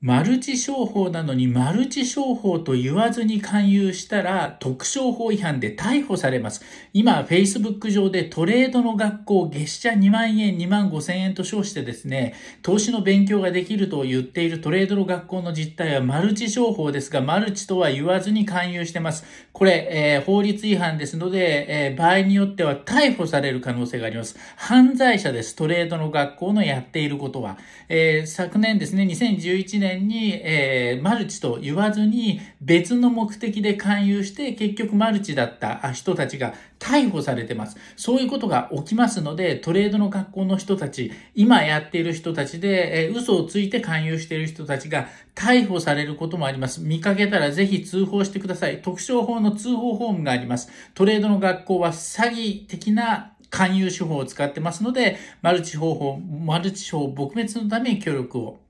マルチ商法なのにマルチ商法と言わずに勧誘したら特商法違反で逮捕されます。今、Facebook 上でトレードの学校月謝2万円、2万5千円と称してですね、投資の勉強ができると言っているトレードの学校の実態はマルチ商法ですが、マルチとは言わずに勧誘してます。これ、えー、法律違反ですので、えー、場合によっては逮捕される可能性があります。犯罪者です。トレードの学校のやっていることは。えー、昨年ですね、2011年年に、えー、マルチと言わずに別の目的で勧誘して結局マルチだった人たちが逮捕されてます。そういうことが起きますので、トレードの学校の人たち、今やっている人たちで、えー、嘘をついて勧誘している人たちが逮捕されることもあります。見かけたらぜひ通報してください。特徴法の通報フォームがあります。トレードの学校は詐欺的な勧誘手法を使ってますので、マルチ方法、マルチ法撲滅のために協力を。